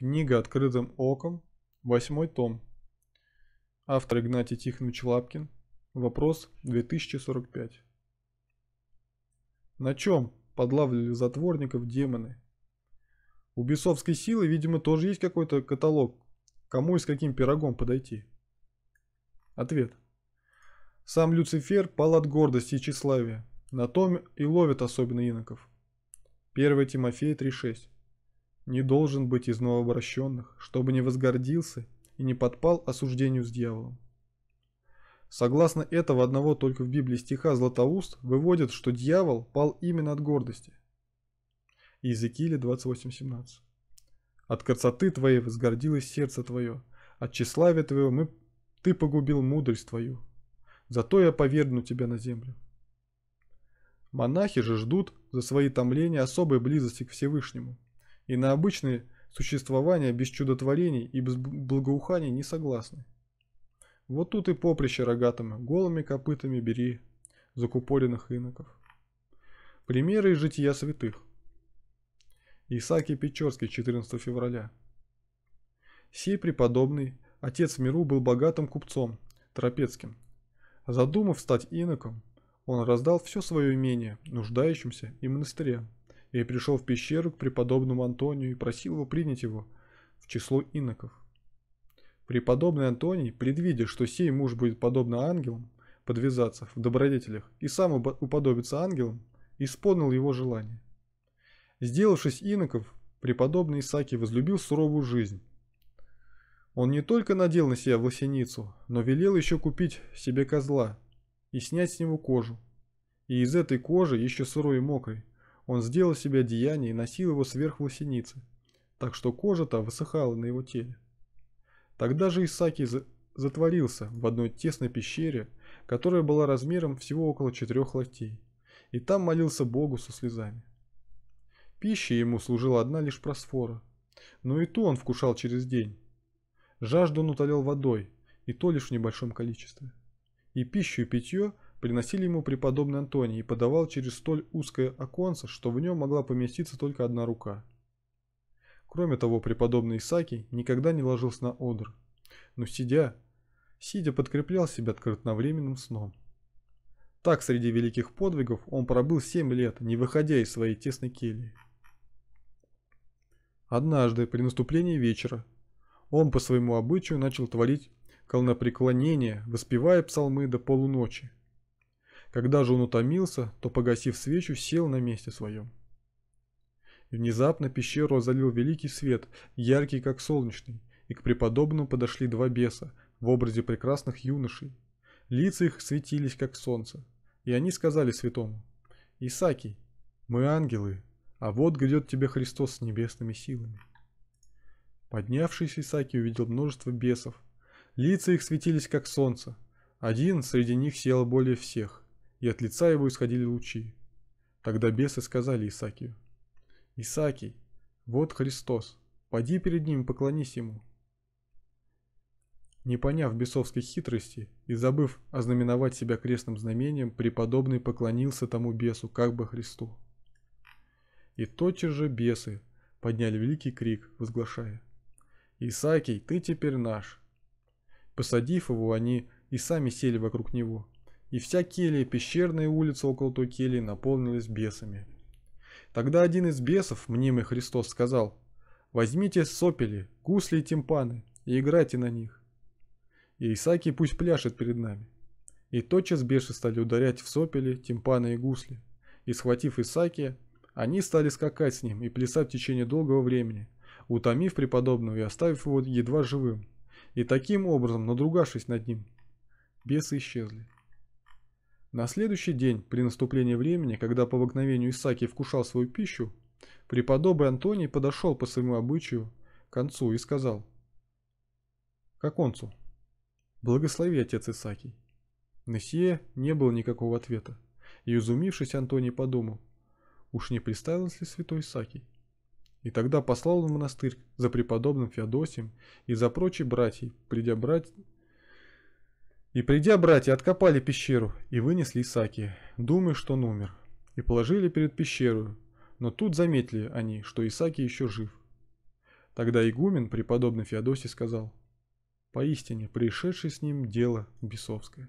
Книга «Открытым оком», восьмой том. Автор Игнатий Тихонович Лапкин. Вопрос 2045. На чем подлавливали затворников демоны? У бесовской силы, видимо, тоже есть какой-то каталог, кому и с каким пирогом подойти. Ответ. Сам Люцифер пал от гордости и тщеславия, на том и ловит особенно иноков. 1 Тимофея 3.6 не должен быть из новообращенных, чтобы не возгордился и не подпал осуждению с дьяволом. Согласно этого одного только в Библии стиха Златоуст выводит, что дьявол пал именно от гордости. Иезекииле 28.17 «От красоты твоей возгордилось сердце твое, от тщеславия твоего мы... ты погубил мудрость твою, зато я повергну тебя на землю». Монахи же ждут за свои томления особой близости к Всевышнему – и на обычное существование без чудотворений и без благоуханий не согласны. Вот тут и поприще рогатым, голыми копытами бери закупоренных иноков. Примеры из жития святых. Исаакий Печорский, 14 февраля. Сей преподобный, отец в миру, был богатым купцом, Трапецким. Задумав стать иноком, он раздал все свое имение нуждающимся и монастырям и пришел в пещеру к преподобному Антонию и просил его принять его в число иноков. Преподобный Антоний, предвидя, что сей муж будет подобно ангелам, подвязаться в добродетелях и сам уподобится ангелам, исполнил его желание. Сделавшись иноков, преподобный Исаки возлюбил суровую жизнь. Он не только надел на себя власеницу, но велел еще купить себе козла и снять с него кожу. И из этой кожи, еще сырой и мокрой, он сделал себе одеяние и носил его сверх лосеницы, так что кожа-то высыхала на его теле. Тогда же Исаки затворился в одной тесной пещере, которая была размером всего около четырех локтей, и там молился Богу со слезами. Пищей ему служила одна лишь просфора, но и ту он вкушал через день. Жажду он утолил водой, и то лишь в небольшом количестве. И пищу и питье – приносили ему преподобный Антоний и подавал через столь узкое оконце, что в нем могла поместиться только одна рука. Кроме того, преподобный Исаки никогда не ложился на одр, но сидя, сидя подкреплял себя кратновременным сном. Так среди великих подвигов он пробыл семь лет, не выходя из своей тесной кельи. Однажды, при наступлении вечера, он по своему обычаю начал творить колнопреклонение, воспевая псалмы до полуночи. Когда же он утомился, то, погасив свечу, сел на месте своем. И внезапно пещеру залил великий свет, яркий, как солнечный, и к преподобному подошли два беса в образе прекрасных юношей. Лица их светились, как солнце. И они сказали святому, «Исакий, мы ангелы, а вот грядет тебе Христос с небесными силами». Поднявшись, Исаакий увидел множество бесов. Лица их светились, как солнце. Один среди них сел более всех, и от лица его исходили лучи. Тогда бесы сказали Исакию, «Исакий, вот Христос, поди перед ним и поклонись ему». Не поняв бесовской хитрости и забыв ознаменовать себя крестным знамением, преподобный поклонился тому бесу, как бы Христу. И тотчас же бесы подняли великий крик, возглашая «Исаакий, ты теперь наш!» Посадив его, они и сами сели вокруг него – и вся келья, пещерная улица около той кельи наполнилась бесами. Тогда один из бесов, мнимый Христос, сказал, «Возьмите сопели, гусли и тимпаны, и играйте на них. И Исаакий пусть пляшет перед нами». И тотчас бесы стали ударять в сопели, тимпаны и гусли. И схватив Исаакия, они стали скакать с ним и плясать в течение долгого времени, утомив преподобного и оставив его едва живым, и таким образом надругавшись над ним. Бесы исчезли. На следующий день, при наступлении времени, когда по обыкновению Исаки вкушал свою пищу, преподобный Антоний подошел по своему обычаю к концу и сказал «Как концу, благослови, отец Исаки». На сие не было никакого ответа, и, изумившись, Антоний подумал «Уж не представился ли святой Исаки?» И тогда послал в монастырь за преподобным Феодосием и за прочей братьей, придя брать и придя, братья откопали пещеру и вынесли Исаки, думая, что он умер, и положили перед пещеру, но тут заметили они, что Исаки еще жив. Тогда игумен, преподобный Феодосий, сказал, «Поистине, пришедшее с ним дело бесовское».